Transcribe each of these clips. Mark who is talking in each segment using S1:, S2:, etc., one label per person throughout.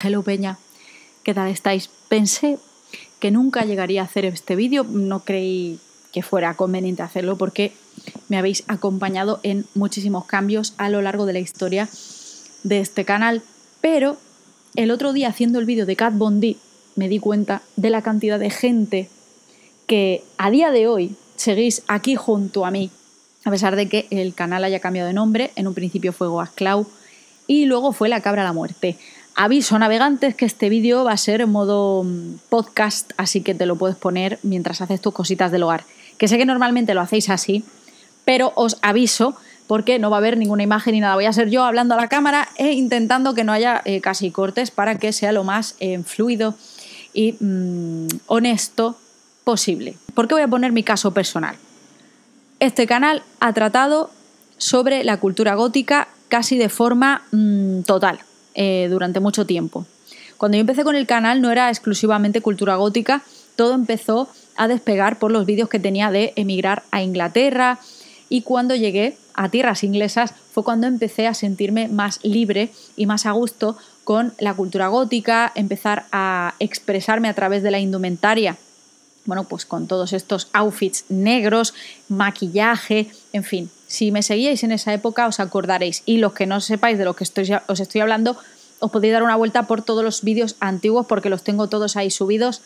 S1: Hello Peña, ¿qué tal estáis? Pensé que nunca llegaría a hacer este vídeo, no creí que fuera conveniente hacerlo porque me habéis acompañado en muchísimos cambios a lo largo de la historia de este canal, pero el otro día haciendo el vídeo de Cat Bondi me di cuenta de la cantidad de gente que a día de hoy seguís aquí junto a mí, a pesar de que el canal haya cambiado de nombre, en un principio fue Goas y luego fue La Cabra a la Muerte. Aviso navegantes que este vídeo va a ser en modo mm, podcast, así que te lo puedes poner mientras haces tus cositas del hogar. Que sé que normalmente lo hacéis así, pero os aviso porque no va a haber ninguna imagen ni nada. Voy a ser yo hablando a la cámara e intentando que no haya eh, casi cortes para que sea lo más eh, fluido y mm, honesto posible. ¿Por qué voy a poner mi caso personal? Este canal ha tratado sobre la cultura gótica casi de forma mm, total. Eh, durante mucho tiempo. Cuando yo empecé con el canal no era exclusivamente cultura gótica, todo empezó a despegar por los vídeos que tenía de emigrar a Inglaterra y cuando llegué a tierras inglesas fue cuando empecé a sentirme más libre y más a gusto con la cultura gótica, empezar a expresarme a través de la indumentaria. Bueno, pues con todos estos outfits negros, maquillaje, en fin. Si me seguíais en esa época os acordaréis y los que no sepáis de lo que estoy, os estoy hablando, os podéis dar una vuelta por todos los vídeos antiguos porque los tengo todos ahí subidos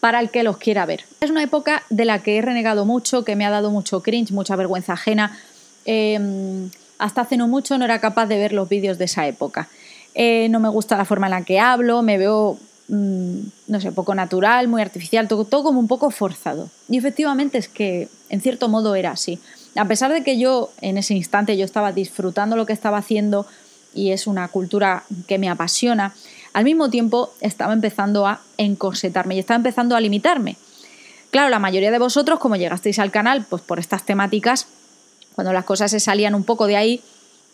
S1: para el que los quiera ver. Es una época de la que he renegado mucho, que me ha dado mucho cringe, mucha vergüenza ajena. Em, hasta hace no mucho no era capaz de ver los vídeos de esa época. Eh, no me gusta la forma en la que hablo, me veo, mm, no sé, poco natural, muy artificial, todo, todo como un poco forzado. Y efectivamente es que, en cierto modo, era así. A pesar de que yo, en ese instante, yo estaba disfrutando lo que estaba haciendo, y es una cultura que me apasiona, al mismo tiempo estaba empezando a encorsetarme y estaba empezando a limitarme. Claro, la mayoría de vosotros, como llegasteis al canal, pues por estas temáticas, cuando las cosas se salían un poco de ahí,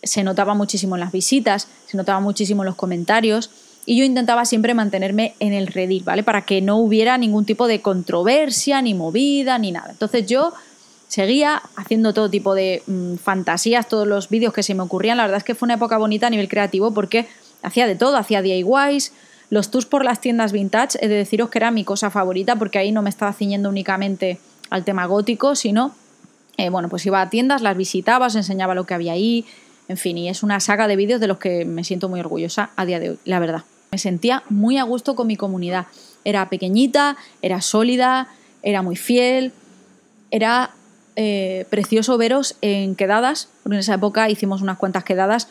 S1: se notaba muchísimo en las visitas, se notaba muchísimo en los comentarios y yo intentaba siempre mantenerme en el redil, ¿vale? Para que no hubiera ningún tipo de controversia, ni movida, ni nada. Entonces yo Seguía haciendo todo tipo de mm, fantasías, todos los vídeos que se me ocurrían. La verdad es que fue una época bonita a nivel creativo porque hacía de todo, hacía DIYs, los tours por las tiendas vintage, he de deciros que era mi cosa favorita porque ahí no me estaba ciñendo únicamente al tema gótico, sino, eh, bueno, pues iba a tiendas, las visitaba, os enseñaba lo que había ahí, en fin, y es una saga de vídeos de los que me siento muy orgullosa a día de hoy, la verdad. Me sentía muy a gusto con mi comunidad. Era pequeñita, era sólida, era muy fiel, era eh, precioso veros en quedadas, porque en esa época hicimos unas cuantas quedadas,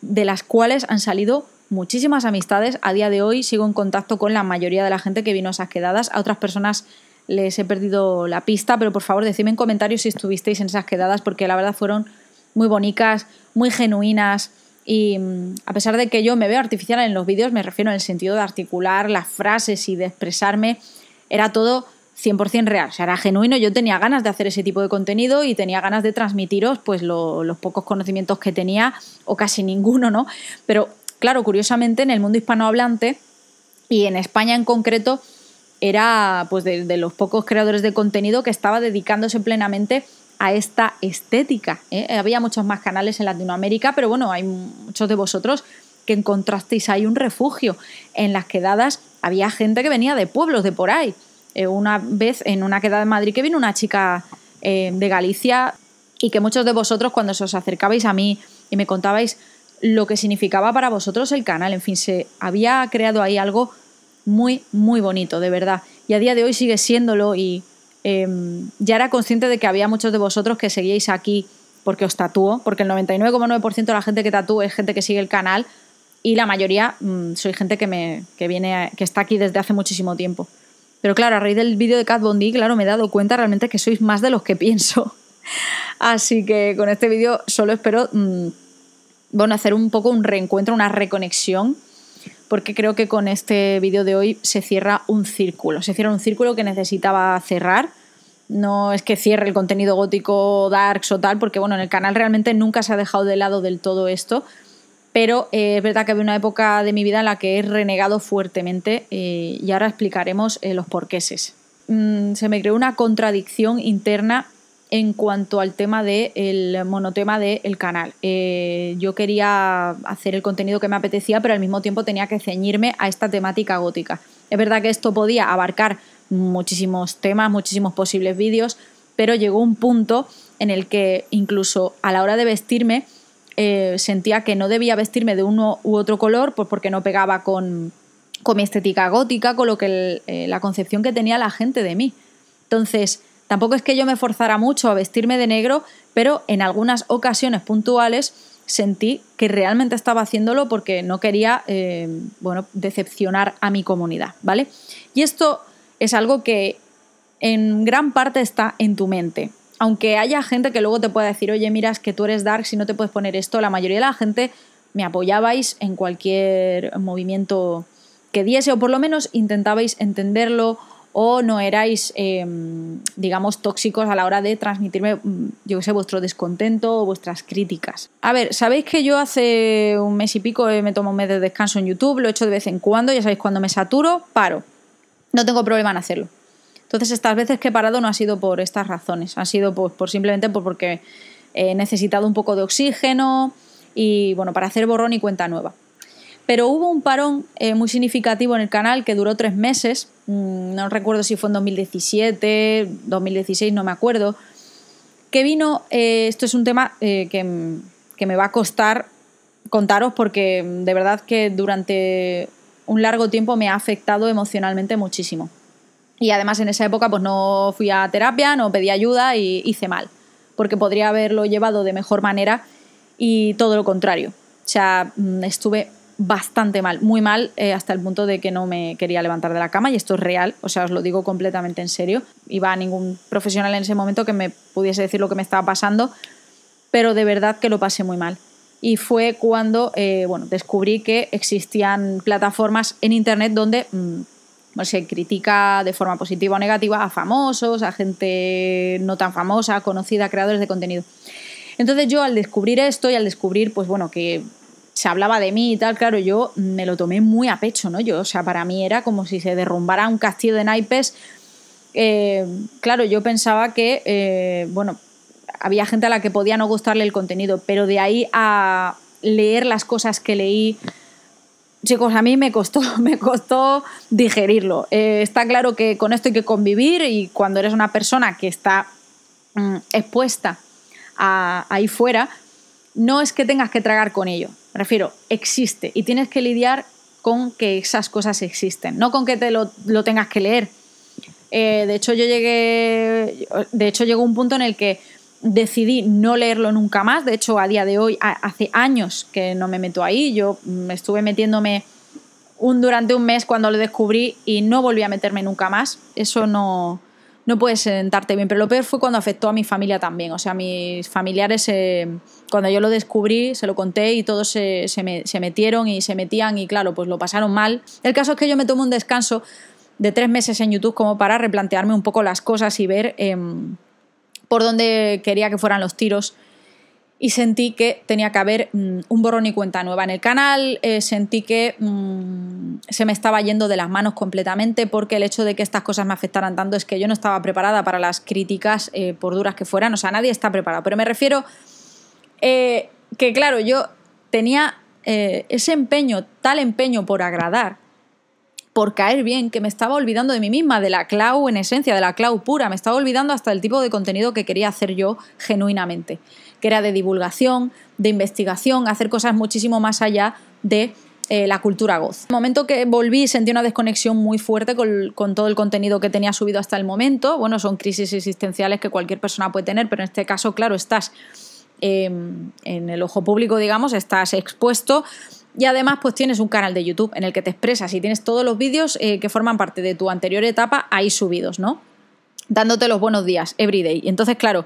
S1: de las cuales han salido muchísimas amistades. A día de hoy sigo en contacto con la mayoría de la gente que vino a esas quedadas. A otras personas les he perdido la pista, pero por favor decidme en comentarios si estuvisteis en esas quedadas, porque la verdad fueron muy bonitas, muy genuinas. Y mm, a pesar de que yo me veo artificial en los vídeos, me refiero en el sentido de articular las frases y de expresarme, era todo 100% real, o sea, era genuino, yo tenía ganas de hacer ese tipo de contenido y tenía ganas de transmitiros pues los pocos conocimientos que tenía o casi ninguno, ¿no? Pero claro, curiosamente en el mundo hispanohablante y en España en concreto era pues de, los pocos creadores de contenido que estaba dedicándose plenamente a esta estética. ¿eh? Había muchos más canales en Latinoamérica, pero bueno, hay muchos de vosotros que encontrasteis ahí un refugio en las quedadas. Había gente que venía de pueblos de por ahí eh, una vez en una queda de Madrid que vino una chica eh, de Galicia y que muchos de vosotros cuando se os acercabais a mí y me contabais lo que significaba para vosotros el canal, en fin, se había creado ahí algo muy, muy bonito, de verdad. Y a día de hoy sigue siéndolo y em, ya era consciente de que había muchos de vosotros que seguíais aquí porque os tatúo, porque el 99,9% de la gente que tatúo es gente que sigue el canal y la mayoría mm, soy gente que, me, que, viene, que está aquí desde hace muchísimo tiempo. Pero claro, a raíz del vídeo de Cat Bondi, claro, me he dado cuenta realmente que sois más de los que pienso. Así que con este vídeo solo espero, mm, bueno, hacer un poco un reencuentro, una reconexión, porque creo que con este vídeo de hoy se cierra un círculo, se cierra un círculo que necesitaba cerrar. No es que cierre el contenido gótico, darks o tal, porque bueno, en el canal realmente nunca se ha dejado de lado del todo esto, pero eh, es verdad que había una época de mi vida en la que he renegado fuertemente eh, y ahora explicaremos eh, los porqueses. Mm, se me creó una contradicción interna en cuanto al tema del monotema del canal. yo quería hacer el contenido que me apetecía, pero al mismo tiempo tenía que ceñirme a esta temática gótica. Es verdad que esto podía abarcar muchísimos temas, muchísimos posibles vídeos, pero llegó un punto en el que incluso a la hora de vestirme eh, sentía que no debía vestirme de uno u otro color pues porque no pegaba con, mi estética gótica, con lo que eh, la concepción que tenía la gente de mí. Entonces, tampoco es que yo me forzara mucho a vestirme de negro, pero en algunas ocasiones puntuales sentí que realmente estaba haciéndolo porque no quería, eh, decepcionar a mi comunidad, ¿vale? Y esto es algo que en gran parte está en tu mente aunque haya gente que luego te pueda decir, oye, miras es que tú eres dark, si no te puedes poner esto, la mayoría de la gente me apoyabais en cualquier movimiento que diese, o por lo menos intentabais entenderlo, o no erais, em, digamos, tóxicos a la hora de transmitirme, mm, yo qué sé, vuestro descontento o vuestras críticas. A ver, sabéis que yo hace un mes y pico eh, me tomo un mes de descanso en YouTube, lo he hecho de vez en cuando, ya sabéis, cuando me saturo, paro. No tengo problema en hacerlo. Entonces, estas veces que he parado no ha sido por estas razones, ha sido por simplemente porque he necesitado un poco de oxígeno y, bueno, para hacer borrón y cuenta nueva. Pero hubo un parón eh, muy significativo en el canal que duró tres meses, mm, no recuerdo si fue en 2017, 2016, no me acuerdo, que vino, eh, esto es un tema eh, que, que me va a costar contaros porque de verdad que durante un largo tiempo me ha afectado emocionalmente muchísimo. Y además en esa época pues no fui a terapia, no pedí ayuda y hice mal, porque podría haberlo llevado de mejor manera y todo lo contrario. O sea, mm, estuve bastante mal, muy mal, eh, hasta el punto de que no me quería levantar de la cama, y esto es real, o sea, os lo digo completamente en serio. Iba a ningún profesional en ese momento que me pudiese decir lo que me estaba pasando, pero de verdad que lo pasé muy mal. Y fue cuando, eh, bueno, descubrí que existían plataformas en Internet donde mm, se critica de forma positiva o negativa a famosos, a gente no tan famosa, conocida, creadores de contenido. Entonces yo al descubrir esto y al descubrir, pues bueno, que se hablaba de mí y tal, claro, yo me lo tomé muy a pecho, ¿no? Yo, o sea, para mí era como si se derrumbara un castillo de naipes. Eh, claro, yo pensaba que, eh, bueno, había gente a la que podía no gustarle el contenido, pero de ahí a leer las cosas que leí, chicos, a mí me costó, me costó digerirlo. Eh, está claro que con esto hay que convivir y cuando eres una persona que está mm, expuesta a, ahí fuera, no es que tengas que tragar con ello. Me refiero, existe y tienes que lidiar con que esas cosas existen, no con que te lo, tengas que leer. Eh, de hecho, yo llegué. De hecho, llegó un punto en el que decidí no leerlo nunca más. De hecho, a día de hoy, hace años que no me meto ahí. Yo mm, estuve metiéndome un, durante un mes cuando lo descubrí y no volví a meterme nunca más. Eso no, no puede sentarte bien. Pero lo peor fue cuando afectó a mi familia también. O sea, mis familiares, eh, cuando yo lo descubrí, se lo conté y todos se, metieron y se metían y claro, pues lo pasaron mal. El caso es que yo me tomo un descanso de tres meses en YouTube como para replantearme un poco las cosas y ver... Em, por donde quería que fueran los tiros y sentí que tenía que haber mm, un borrón y cuenta nueva en el canal, eh, sentí que mm, se me estaba yendo de las manos completamente porque el hecho de que estas cosas me afectaran tanto es que yo no estaba preparada para las críticas, eh, por duras que fueran, o sea, nadie está preparado, pero me refiero eh, que, claro, yo tenía ese empeño, tal empeño por agradar, por caer bien, que me estaba olvidando de mí misma, de la clau en esencia, de la clau pura, me estaba olvidando hasta el tipo de contenido que quería hacer yo genuinamente, que era de divulgación, de investigación, hacer cosas muchísimo más allá de eh, la cultura goz. En El momento que volví sentí una desconexión muy fuerte con, todo el contenido que tenía subido hasta el momento. Bueno, son crisis existenciales que cualquier persona puede tener, pero en este caso, claro, estás eh, en el ojo público, digamos, estás expuesto y además, pues tienes un canal de YouTube en el que te expresas y tienes todos los vídeos eh, que forman parte de tu anterior etapa ahí subidos, ¿no? Dándote los buenos días, everyday. Y entonces, claro,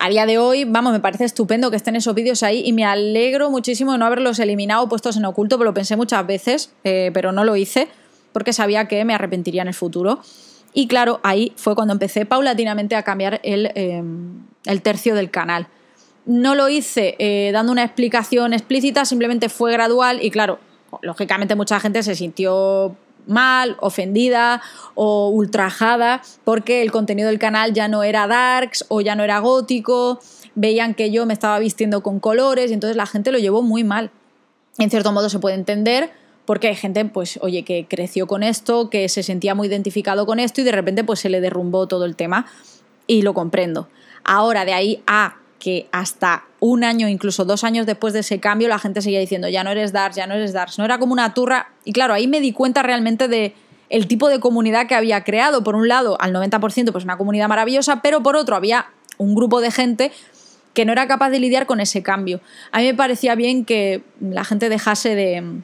S1: a día de hoy, vamos, me parece estupendo que estén esos vídeos ahí y me alegro muchísimo de no haberlos eliminado, puestos en oculto, pero lo pensé muchas veces, eh, pero no lo hice porque sabía que me arrepentiría en el futuro. Y claro, ahí fue cuando empecé paulatinamente a cambiar el, eh, el tercio del canal. No lo hice eh, dando una explicación explícita, simplemente fue gradual y claro, lógicamente mucha gente se sintió mal, ofendida o ultrajada porque el contenido del canal ya no era darks o ya no era gótico, veían que yo me estaba vistiendo con colores y entonces la gente lo llevó muy mal. En cierto modo se puede entender porque hay gente, pues, oye, que creció con esto, que se sentía muy identificado con esto y de repente pues se le derrumbó todo el tema y lo comprendo. Ahora, de ahí a que hasta un año, incluso dos años después de ese cambio, la gente seguía diciendo, ya no eres Dars, ya no eres Dars. No era como una turra. Y claro, ahí me di cuenta realmente de el tipo de comunidad que había creado. Por un lado, al 90%, pues una comunidad maravillosa, pero por otro, había un grupo de gente que no era capaz de lidiar con ese cambio. A mí me parecía bien que la gente dejase de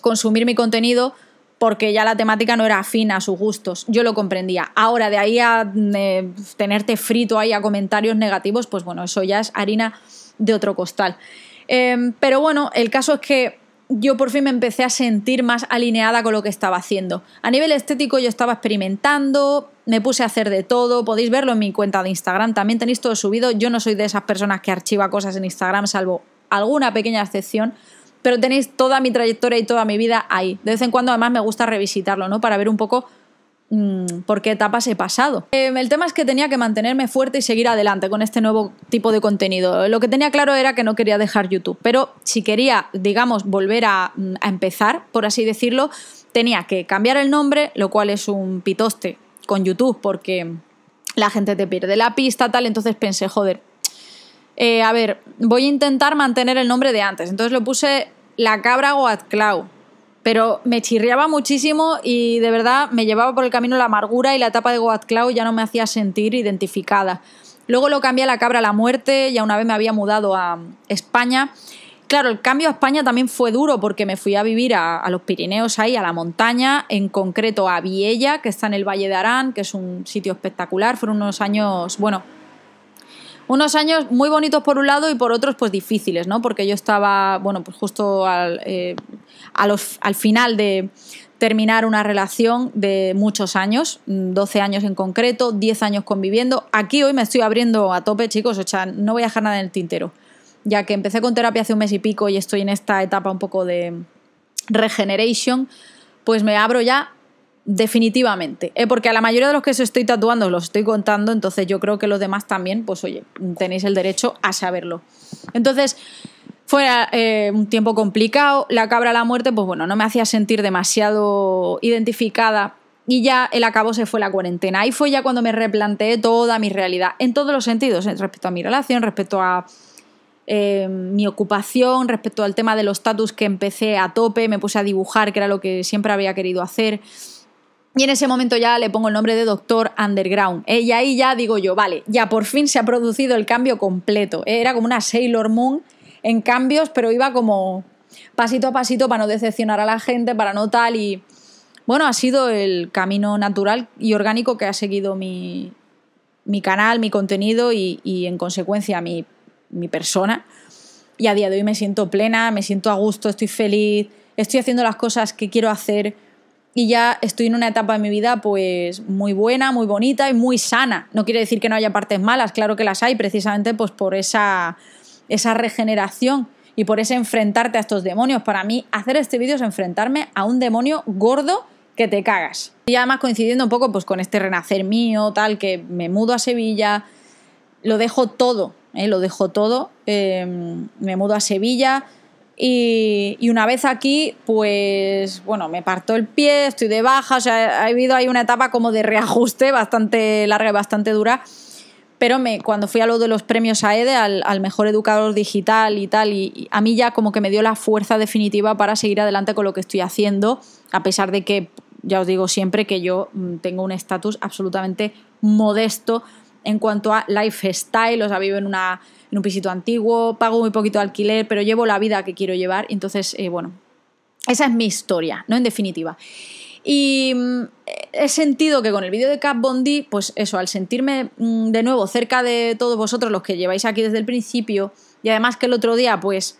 S1: consumir mi contenido porque ya la temática no era afina a sus gustos. Yo lo comprendía. Ahora, de ahí a eh, tenerte frito ahí a comentarios negativos, pues bueno, eso ya es harina de otro costal. Em, pero bueno, el caso es que yo por fin me empecé a sentir más alineada con lo que estaba haciendo. A nivel estético yo estaba experimentando, me puse a hacer de todo, podéis verlo en mi cuenta de Instagram, también tenéis todo subido, yo no soy de esas personas que archiva cosas en Instagram, salvo alguna pequeña excepción, pero tenéis toda mi trayectoria y toda mi vida ahí. De vez en cuando además me gusta revisitarlo, ¿no? Para ver un poco mm, por qué etapas he pasado. Em, el tema es que tenía que mantenerme fuerte y seguir adelante con este nuevo tipo de contenido. Lo que tenía claro era que no quería dejar YouTube, pero si quería, digamos, volver a, mm, empezar, por así decirlo, tenía que cambiar el nombre, lo cual es un pitoste con YouTube porque la gente te pierde la pista, tal, entonces pensé, joder, eh, a ver, voy a intentar mantener el nombre de antes. Entonces lo puse la cabra Guadclau. Pero me chirriaba muchísimo y de verdad me llevaba por el camino la amargura y la etapa de Guadclau ya no me hacía sentir identificada. Luego lo cambié a la cabra a la muerte, ya una vez me había mudado a España. Claro, el cambio a España también fue duro porque me fui a vivir a, los Pirineos ahí, a la montaña, en concreto a Viella, que está en el Valle de Arán, que es un sitio espectacular. Fueron unos años, bueno, unos años muy bonitos por un lado y por otros pues difíciles, ¿no? Porque yo estaba, bueno, pues justo al, eh, al final de terminar una relación de muchos años, 12 años en concreto, 10 años conviviendo. Aquí hoy me estoy abriendo a tope, chicos, o sea, no voy a dejar nada en el tintero, ya que empecé con terapia hace un mes y pico y estoy en esta etapa un poco de regeneration, pues me abro ya definitivamente. Eh, porque a la mayoría de los que se estoy tatuando los estoy contando, entonces yo creo que los demás también, pues oye, tenéis el derecho a saberlo. Entonces, fue eh, un tiempo complicado, la cabra a la muerte, pues bueno, no me hacía sentir demasiado identificada. Y ya el acabo se fue la cuarentena. Ahí fue ya cuando me replanteé toda mi realidad, en todos los sentidos, eh, respecto a mi relación, respecto a mi ocupación respecto al tema de los estatus que empecé a tope, me puse a dibujar, que era lo que siempre había querido hacer. Y en ese momento ya le pongo el nombre de Doctor Underground. y ahí ya digo yo, vale, ya por fin se ha producido el cambio completo. era como una Sailor Moon en cambios, pero iba como pasito a pasito para no decepcionar a la gente, para no tal. Y bueno, ha sido el camino natural y orgánico que ha seguido mi, canal, mi contenido y, en consecuencia mi persona. Y a día de hoy me siento plena, me siento a gusto, estoy feliz, estoy haciendo las cosas que quiero hacer y ya estoy en una etapa de mi vida pues muy buena, muy bonita y muy sana. No quiere decir que no haya partes malas, claro que las hay, precisamente pues por esa, esa regeneración y por ese enfrentarte a estos demonios. Para mí hacer este vídeo es enfrentarme a un demonio gordo que te cagas. Y además coincidiendo un poco pues con este renacer mío, tal, que me mudo a Sevilla, lo dejo todo, ¿eh? lo dejo todo, eh, me mudo a Sevilla, y, una vez aquí, pues bueno, me parto el pie, estoy de baja, o sea, ha habido ahí una etapa como de reajuste bastante larga y bastante dura. Pero me, cuando fui a lo de los premios AEDE, e, al, al mejor educador digital y tal, y, a mí ya como que me dio la fuerza definitiva para seguir adelante con lo que estoy haciendo, a pesar de que, ya os digo siempre, que yo mm, tengo un estatus absolutamente modesto en cuanto a lifestyle, o sea, vivo en una en un pisito antiguo, pago muy poquito alquiler, pero llevo la vida que quiero llevar. Entonces, eh, bueno, esa es mi historia, ¿no? En definitiva. Y mm, he sentido que con el vídeo de Cap Bondi, pues eso, al sentirme mm, de nuevo cerca de todos vosotros, los que lleváis aquí desde el principio, y además que el otro día, pues,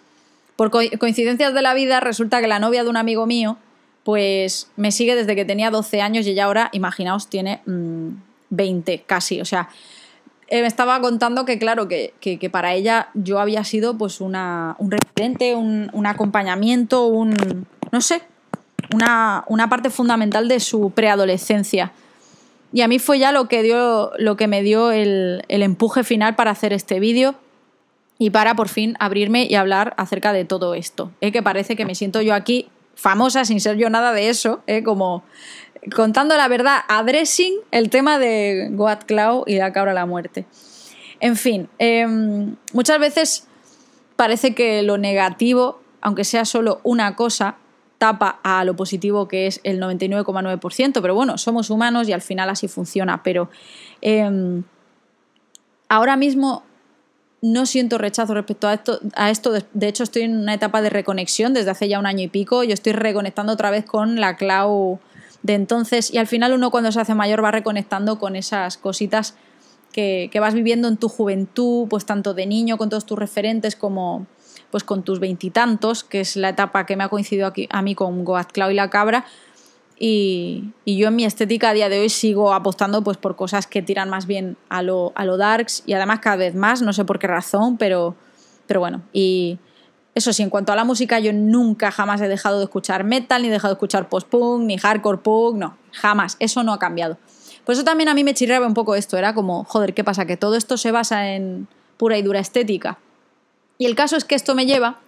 S1: por coincidencias de la vida, resulta que la novia de un amigo mío, pues, me sigue desde que tenía 12 años y ella ahora, imaginaos, tiene 20 mm, casi. O sea, eh, me estaba contando que, claro, que, que, para ella yo había sido pues una, un referente, un, acompañamiento, un, no sé, una, una parte fundamental de su preadolescencia. Y a mí fue ya lo que, dio, lo que me dio el, el empuje final para hacer este vídeo y para por fin abrirme y hablar acerca de todo esto. Eh, que parece que me siento yo aquí famosa sin ser yo nada de eso, eh, como contando la verdad, addressing el tema de Goat Cloud y la cabra a la muerte. En fin, em, muchas veces parece que lo negativo, aunque sea solo una cosa, tapa a lo positivo que es el 99,9%, pero bueno, somos humanos y al final así funciona, pero em, ahora mismo no siento rechazo respecto a esto, a esto. De, hecho, estoy en una etapa de reconexión desde hace ya un año y pico. Yo estoy reconectando otra vez con la cloud de entonces y al final uno cuando se hace mayor va reconectando con esas cositas que, vas viviendo en tu juventud, pues tanto de niño con todos tus referentes como pues con tus veintitantos, que es la etapa que me ha coincidido aquí, a mí con Goat Clau y la cabra. Y, yo en mi estética a día de hoy sigo apostando pues por cosas que tiran más bien a lo, a lo darks y además cada vez más, no sé por qué razón, pero, pero bueno. Y, eso sí, en cuanto a la música, yo nunca jamás he dejado de escuchar metal, ni he dejado de escuchar post-punk, ni hardcore punk, no, jamás, eso no ha cambiado. Por eso también a mí me chirreaba un poco esto, era como, joder, ¿qué pasa? Que todo esto se basa en pura y dura estética. Y el caso es que esto me lleva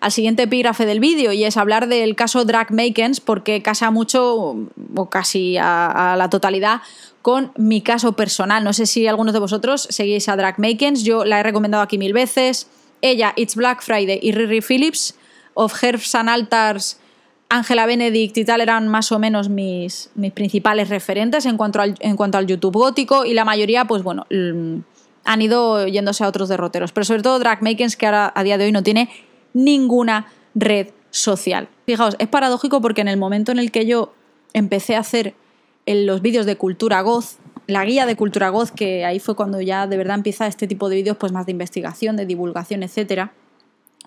S1: al siguiente epígrafe del vídeo y es hablar del caso Drag Makens porque casa mucho o casi a, la totalidad con mi caso personal. No sé si algunos de vosotros seguís a Drag Makens, yo la he recomendado aquí mil veces ella, It's Black Friday y Riri Phillips, Of Herbs and Altars, Angela Benedict y tal eran más o menos mis, principales referentes en cuanto, al, YouTube gótico y la mayoría, pues bueno, mm, han ido yéndose a otros derroteros. Pero sobre todo Drag Makens, que ahora a día de hoy no tiene ninguna red social. Fijaos, es paradójico porque en el momento en el que yo empecé a hacer los vídeos de cultura goth, la guía de Cultura Goz, que ahí fue cuando ya de verdad empieza este tipo de vídeos, pues más de investigación, de divulgación, etcétera.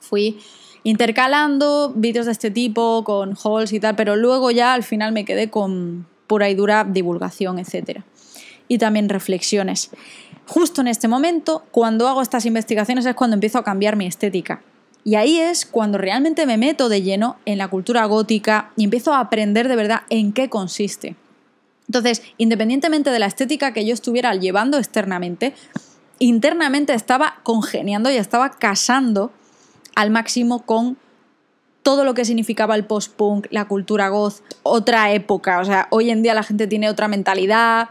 S1: Fui intercalando vídeos de este tipo con halls y tal, pero luego ya al final me quedé con pura y dura divulgación, etcétera. Y también reflexiones. Justo en este momento, cuando hago estas investigaciones es cuando empiezo a cambiar mi estética. Y ahí es cuando realmente me meto de lleno en la cultura gótica y empiezo a aprender de verdad en qué consiste. Entonces, independientemente de la estética que yo estuviera llevando externamente, internamente estaba congeniando y estaba casando al máximo con todo lo que significaba el post-punk, la cultura goth, otra época. O sea, hoy en día la gente tiene otra mentalidad,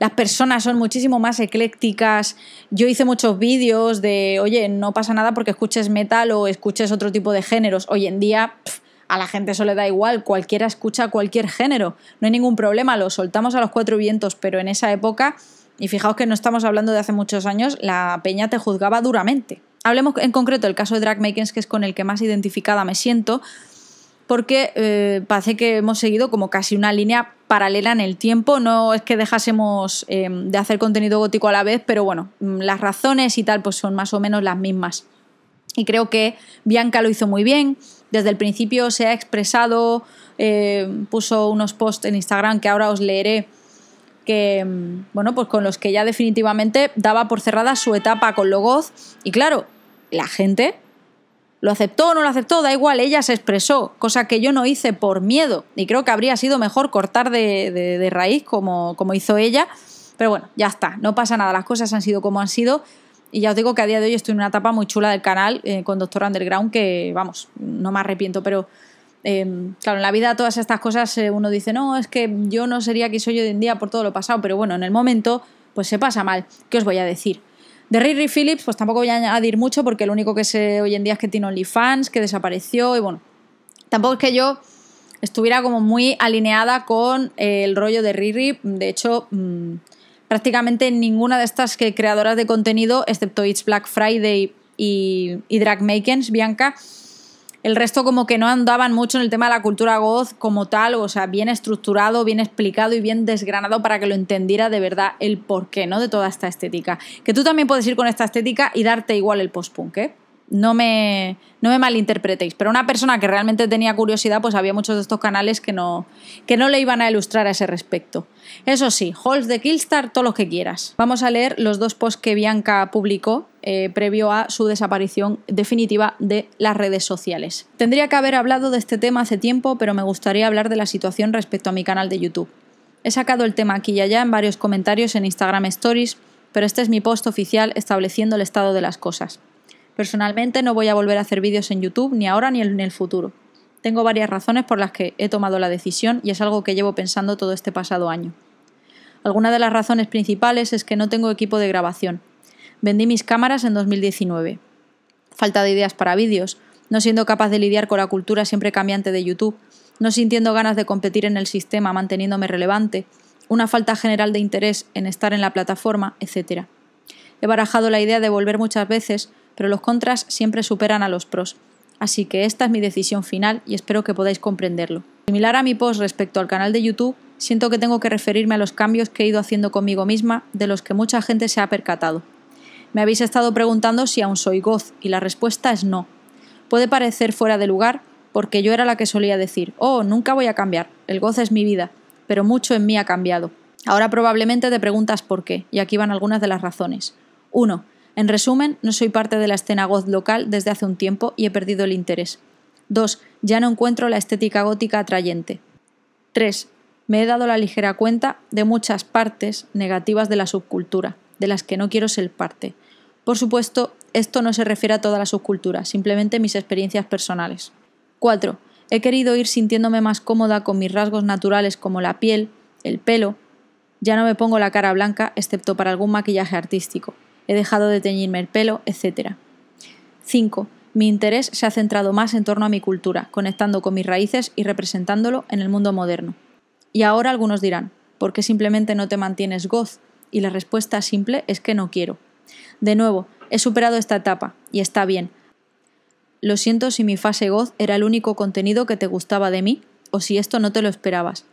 S1: las personas son muchísimo más eclécticas. Yo hice muchos vídeos de, oye, no pasa nada porque escuches metal o escuches otro tipo de géneros. Hoy en día, a la gente eso le da igual, cualquiera escucha cualquier género, no hay ningún problema, lo soltamos a los cuatro vientos, pero en esa época, y fijaos que no estamos hablando de hace muchos años, la peña te juzgaba duramente. Hablemos en concreto del caso de Drag Makings, que es con el que más identificada me siento, porque eh, parece que hemos seguido como casi una línea paralela en el tiempo. No es que dejásemos eh, de hacer contenido gótico a la vez, pero bueno, mm, las razones y tal pues son más o menos las mismas. Y creo que Bianca lo hizo muy bien. Desde el principio se ha expresado, eh, puso unos posts en Instagram que ahora os leeré, que, mm, bueno, pues con los que ya definitivamente daba por cerrada su etapa con Logoz. Y claro, la gente lo aceptó o no lo aceptó, da igual, ella se expresó, cosa que yo no hice por miedo. Y creo que habría sido mejor cortar de, raíz como, como hizo ella. Pero bueno, ya está, no pasa nada, las cosas han sido como han sido y ya os digo que a día de hoy estoy en una etapa muy chula del canal eh, con Doctor Underground que, vamos, no me arrepiento, pero em, claro, en la vida todas estas cosas eh, uno dice, no, es que yo no sería quien soy hoy en día por todo lo pasado, pero bueno, en el momento pues se pasa mal. ¿Qué os voy a decir? De Riri Phillips, pues tampoco voy a añadir mucho porque lo único que sé hoy en día es que tiene OnlyFans, que desapareció y bueno, tampoco es que yo estuviera como muy alineada con el rollo de Riri, de hecho... Mm, prácticamente ninguna de estas que creadoras de contenido, excepto It's Black Friday y, Drag Makens, Bianca, el resto como que no andaban mucho en el tema de la cultura goth como tal, o sea, bien estructurado, bien explicado y bien desgranado para que lo entendiera de verdad el porqué, ¿no? De toda esta estética. Que tú también puedes ir con esta estética y darte igual el post-punk, ¿eh? no me, malinterpretéis, pero una persona que realmente tenía curiosidad, pues había muchos de estos canales que no, le iban a ilustrar a ese respecto. Eso sí, halls de Killstar, todo lo que quieras. Vamos a leer los dos posts que Bianca publicó eh, previo a su desaparición definitiva de las redes sociales. Tendría que haber hablado de este tema hace tiempo, pero me gustaría hablar de la situación respecto a mi canal de YouTube. He sacado el tema aquí y allá en varios comentarios en Instagram Stories, pero este es mi post oficial estableciendo el estado de las cosas. Personalmente no voy a volver a hacer vídeos en YouTube ni ahora ni en el futuro. Tengo varias razones por las que he tomado la decisión y es algo que llevo pensando todo este pasado año. Alguna de las razones principales es que no tengo equipo de grabación. Vendí mis cámaras en 2019. Falta de ideas para vídeos, no siendo capaz de lidiar con la cultura siempre cambiante de YouTube, no sintiendo ganas de competir en el sistema manteniéndome relevante, una falta general de interés en estar en la plataforma, etc. He barajado la idea de volver muchas veces, pero los contras siempre superan a los pros. Así que esta es mi decisión final y espero que podáis comprenderlo. Similar a mi post respecto al canal de YouTube, siento que tengo que referirme a los cambios que he ido haciendo conmigo misma, de los que mucha gente se ha percatado. Me habéis estado preguntando si aún soy goz y la respuesta es no. Puede parecer fuera de lugar, porque yo era la que solía decir, oh, nunca voy a cambiar, el goz es mi vida, pero mucho en mí ha cambiado. Ahora probablemente te preguntas por qué, y aquí van algunas de las razones. 1. En resumen, no soy parte de la escena goth local desde hace un tiempo y he perdido el interés. 2. Ya no encuentro la estética gótica atrayente. 3. Me he dado la ligera cuenta de muchas partes negativas de la subcultura, de las que no quiero ser parte. Por supuesto, esto no se refiere a toda la subcultura, simplemente mis experiencias personales. 4. He querido ir sintiéndome más cómoda con mis rasgos naturales como la piel, el pelo. Ya no me pongo la cara blanca excepto para algún maquillaje artístico he dejado de teñirme el pelo, etc. 5. Mi interés se ha centrado más en torno a mi cultura, conectando con mis raíces y representándolo en el mundo moderno. Y ahora algunos dirán, ¿por qué simplemente no te mantienes goz? Y la respuesta simple es que no quiero. De nuevo, he superado esta etapa, y está bien. Lo siento si mi fase goz era el único contenido que te gustaba de mí, o si esto no te lo esperabas.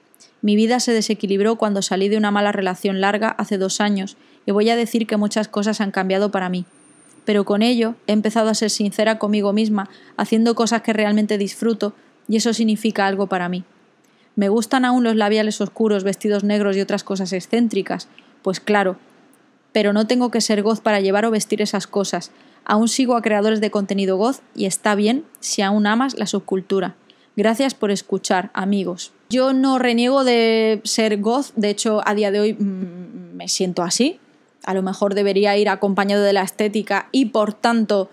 S1: Mi vida se desequilibró cuando salí de una mala relación larga hace dos años y voy a decir que muchas cosas han cambiado para mí. Pero con ello he empezado a ser sincera conmigo misma, haciendo cosas que realmente disfruto, y eso significa algo para mí. Me gustan aún los labiales oscuros, vestidos negros y otras cosas excéntricas, pues claro, pero no tengo que ser goz para llevar o vestir esas cosas. Aún sigo a creadores de contenido goz y está bien si aún amas la subcultura. Gracias por escuchar, amigos. Yo no reniego de ser goz, de hecho a día de hoy mm, me siento así, a lo mejor debería ir acompañado de la estética y por tanto,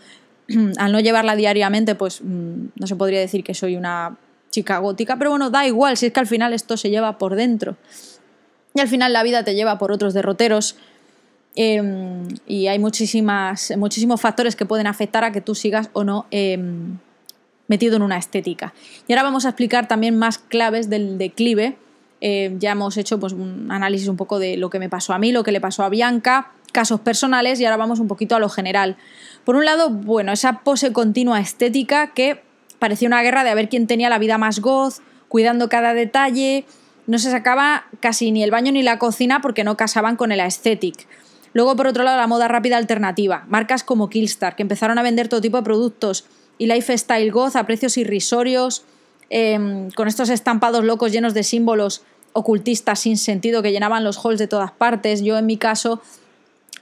S1: al no llevarla diariamente, pues mm, no se podría decir que soy una chica gótica, pero bueno, da igual, si es que al final esto se lleva por dentro. Y al final la vida te lleva por otros derroteros. Em, y hay muchísimas, muchísimos factores que pueden afectar a que tú sigas o no em, metido en una estética. Y ahora vamos a explicar también más claves del declive eh, ya hemos hecho pues, un análisis un poco de lo que me pasó a mí, lo que le pasó a Bianca, casos personales y ahora vamos un poquito a lo general. Por un lado, bueno, esa pose continua estética que parecía una guerra de a ver quién tenía la vida más goz, cuidando cada detalle, no se sacaba casi ni el baño ni la cocina porque no casaban con el aesthetic. Luego, por otro lado, la moda rápida alternativa, marcas como Killstar, que empezaron a vender todo tipo de productos y lifestyle goz a precios irrisorios, Em, con estos estampados locos llenos de símbolos ocultistas sin sentido que llenaban los halls de todas partes. Yo en mi caso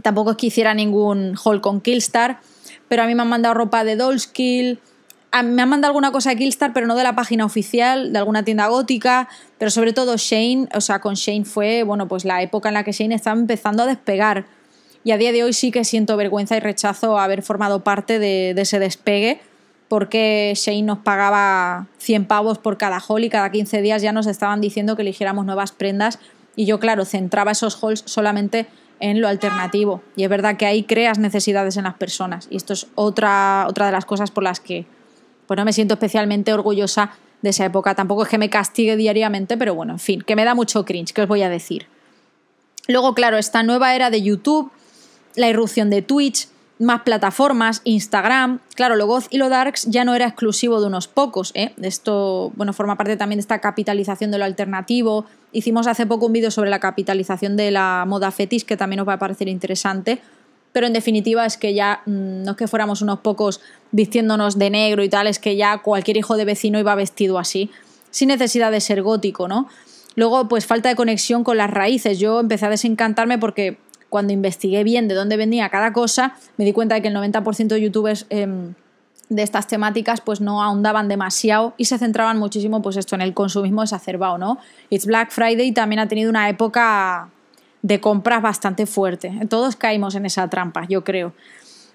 S1: tampoco es que hiciera ningún hall con Killstar, pero a mí me han mandado ropa de Dollskill, me han mandado alguna cosa de Killstar, pero no de la página oficial, de alguna tienda gótica, pero sobre todo Shane, o sea, con Shane fue, bueno, pues la época en la que Shane estaba empezando a despegar. Y a día de hoy sí que siento vergüenza y rechazo haber formado parte de ese despegue, porque Shane nos pagaba 100 pavos por cada haul y cada 15 días ya nos estaban diciendo que eligiéramos nuevas prendas y yo, claro, centraba esos hauls solamente en lo alternativo. Y es verdad que ahí creas necesidades en las personas. Y esto es otra, de las cosas por las que pues no me siento especialmente orgullosa de esa época. Tampoco es que me castigue diariamente, pero bueno, en fin, que me da mucho cringe, que os voy a decir. Luego, claro, esta nueva era de YouTube, la irrupción de Twitch, más plataformas, Instagram. Claro, lo Goz y lo Darks ya no era exclusivo de unos pocos. ¿eh? Esto, bueno, forma parte también de esta capitalización de lo alternativo. Hicimos hace poco un vídeo sobre la capitalización de la moda fetish que también os va a parecer interesante. Pero en definitiva es que ya mm, no es que fuéramos unos pocos vistiéndonos de negro y tal, es que ya cualquier hijo de vecino iba vestido así, sin necesidad de ser gótico, ¿no? Luego, pues falta de conexión con las raíces. Yo empecé a desencantarme porque cuando investigué bien de dónde venía cada cosa, me di cuenta de que el 90% de youtubers... Em, de estas temáticas pues no ahondaban demasiado y se centraban muchísimo pues esto en el consumismo exacerbado, ¿no? It's Black Friday también ha tenido una época de compras bastante fuerte. Todos caímos en esa trampa, yo creo.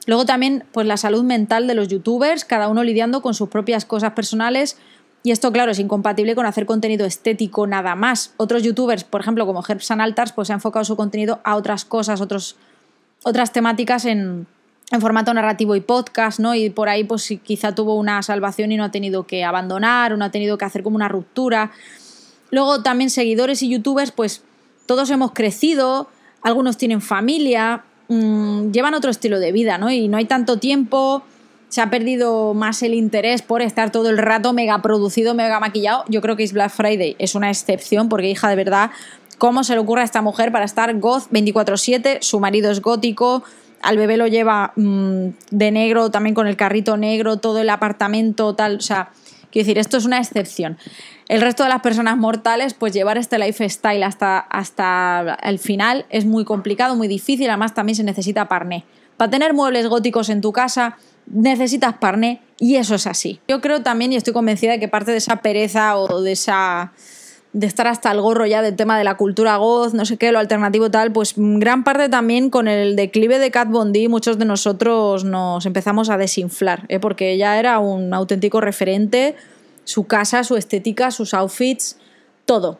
S1: Luego también pues la salud mental de los youtubers, cada uno lidiando con sus propias cosas personales, y esto, claro, es incompatible con hacer contenido estético nada más. Otros youtubers, por ejemplo, como Herbs and Altars, pues se han enfocado su contenido a otras cosas, otros, otras temáticas en, formato narrativo y podcast, ¿no? Y por ahí, pues quizá tuvo una salvación y no ha tenido que abandonar, o no ha tenido que hacer como una ruptura. Luego también seguidores y youtubers, pues todos hemos crecido, algunos tienen familia, mm, llevan otro estilo de vida, ¿no? Y no hay tanto tiempo se ha perdido más el interés por estar todo el rato mega producido, mega maquillado. Yo creo que es Black Friday es una excepción porque, hija, de verdad, ¿cómo se le ocurre a esta mujer para estar goth 24-7? Su marido es gótico, al bebé lo lleva mm, de negro, también con el carrito negro, todo el apartamento, tal, o sea... Quiero decir, esto es una excepción. El resto de las personas mortales, pues llevar este lifestyle hasta, hasta el final es muy complicado, muy difícil. Además, también se necesita parné. Para tener muebles góticos en tu casa, necesitas parne y eso es así. Yo creo también y estoy convencida de que parte de esa pereza o de esa de estar hasta el gorro ya del tema de la cultura goz, no sé qué, lo alternativo tal, pues gran parte también con el declive de Cat Bondi muchos de nosotros nos empezamos a desinflar, ¿eh? porque ella era un auténtico referente, su casa, su estética, sus outfits, todo.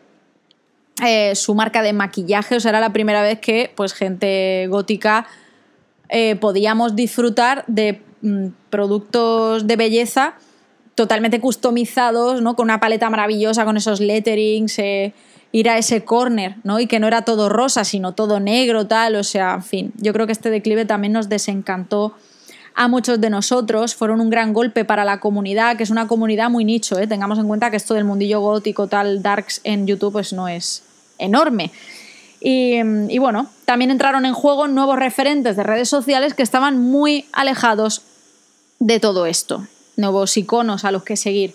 S1: Eh, su marca de maquillaje, o sea, era la primera vez que pues gente gótica eh, podíamos disfrutar de Mm, productos de belleza totalmente customizados, ¿no? Con una paleta maravillosa, con esos letterings, eh, ir a ese corner, ¿no? Y que no era todo rosa, sino todo negro, tal, o sea, en fin. Yo creo que este declive también nos desencantó a muchos de nosotros, fueron un gran golpe para la comunidad, que es una comunidad muy nicho, ¿eh? Tengamos en cuenta que esto del mundillo gótico, tal, darks en YouTube, pues no es enorme. y mm, bueno, también entraron en juego nuevos referentes de redes sociales que estaban muy alejados de todo esto, nuevos iconos a los que seguir.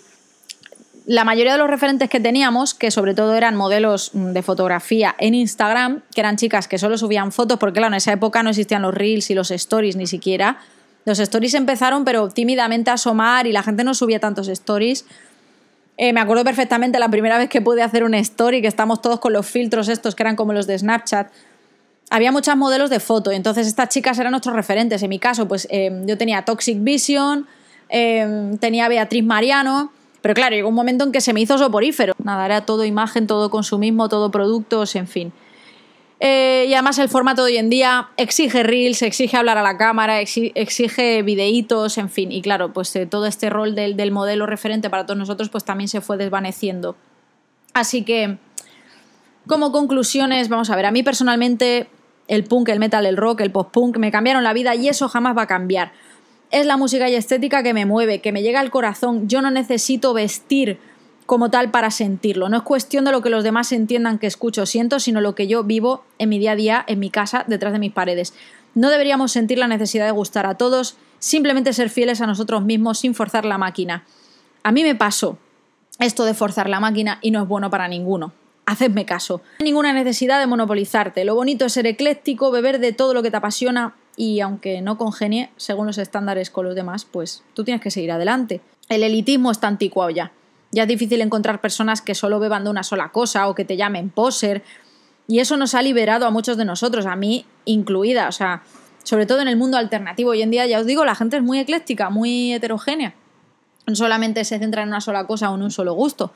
S1: La mayoría de los referentes que teníamos, que sobre todo eran modelos mm, de fotografía en Instagram, que eran chicas que solo subían fotos, porque claro, en esa época no existían los reels y los stories ni siquiera. Los stories empezaron, pero tímidamente a asomar y la gente no subía tantos stories. Eh, me acuerdo perfectamente la primera vez que pude hacer un story, que estamos todos con los filtros estos que eran como los de Snapchat, había muchos modelos de foto, entonces estas chicas eran nuestros referentes. En mi caso, pues eh, yo tenía Toxic Vision, eh, tenía Beatriz Mariano, pero claro, llegó un momento en que se me hizo soporífero. Nada, era todo imagen, todo consumismo, todo productos, en fin. Eh, y además el formato de hoy en día exige reels, exige hablar a la cámara, exige videitos, en fin. Y claro, pues todo este rol del, del, modelo referente para todos nosotros pues también se fue desvaneciendo. Así que, como conclusiones, vamos a ver, a mí personalmente el punk, el metal, el rock, el post-punk, me cambiaron la vida y eso jamás va a cambiar. Es la música y estética que me mueve, que me llega al corazón. Yo no necesito vestir como tal para sentirlo. No es cuestión de lo que los demás entiendan que escucho, o siento, sino lo que yo vivo en mi día a día, en mi casa, detrás de mis paredes. No deberíamos sentir la necesidad de gustar a todos, simplemente ser fieles a nosotros mismos sin forzar la máquina. A mí me pasó esto de forzar la máquina y no es bueno para ninguno hacedme caso. No hay ninguna necesidad de monopolizarte. Lo bonito es ser ecléctico, beber de todo lo que te apasiona y aunque no congenie según los estándares con los demás, pues tú tienes que seguir adelante. El elitismo está anticuado ya. Ya es difícil encontrar personas que solo beban de una sola cosa o que te llamen poser. Y eso nos ha liberado a muchos de nosotros, a mí incluida. O sea, sobre todo en el mundo alternativo hoy en día, ya os digo, la gente es muy ecléctica, muy heterogénea. No solamente se centra en una sola cosa o en un solo gusto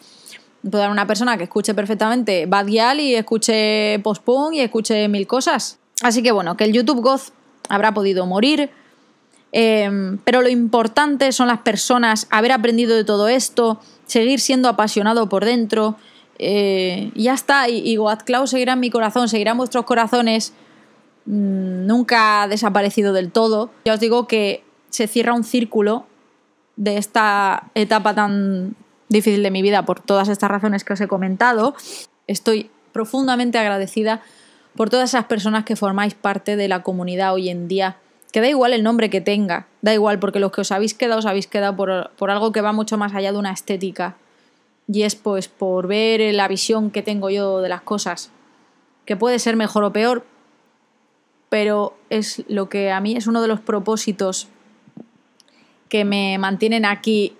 S1: puede una persona que escuche perfectamente Bad Gyal y escuche post y escuche mil cosas. Así que bueno, que el YouTube Goth habrá podido morir, em, pero lo importante son las personas, haber aprendido de todo esto, seguir siendo apasionado por dentro, eh, ya está, y, y seguirá en mi corazón, seguirá en vuestros corazones, mm, nunca ha desaparecido del todo. Ya os digo que se cierra un círculo de esta etapa tan difícil de mi vida por todas estas razones que os he comentado. Estoy profundamente agradecida por todas esas personas que formáis parte de la comunidad hoy en día. Que da igual el nombre que tenga, da igual, porque los que os habéis quedado os habéis quedado por, por algo que va mucho más allá de una estética. Y es pues por ver la visión que tengo yo de las cosas, que puede ser mejor o peor, pero es lo que a mí es uno de los propósitos que me mantienen aquí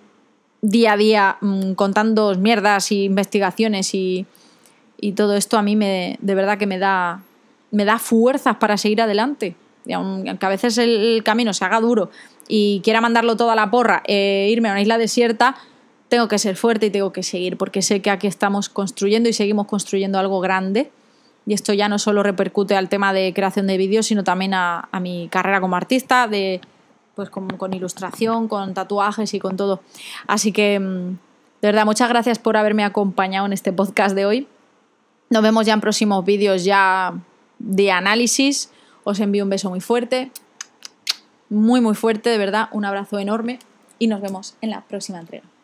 S1: día a día mm, contando mierdas y investigaciones y, todo esto a mí me, de verdad que me da, fuerzas para seguir adelante. Y aunque a veces el camino se haga duro y quiera mandarlo toda la porra e irme a una isla desierta, tengo que ser fuerte y tengo que seguir, porque sé que aquí estamos construyendo y seguimos construyendo algo grande. Y esto ya no solo repercute al tema de creación de vídeos, sino también a, a mi carrera como artista, de pues con, ilustración, con tatuajes y con todo. Así que, mm, de verdad, muchas gracias por haberme acompañado en este podcast de hoy. Nos vemos ya en próximos vídeos ya de análisis. Os envío un beso muy fuerte, muy muy fuerte, de verdad, un abrazo enorme y nos vemos en la próxima entrega.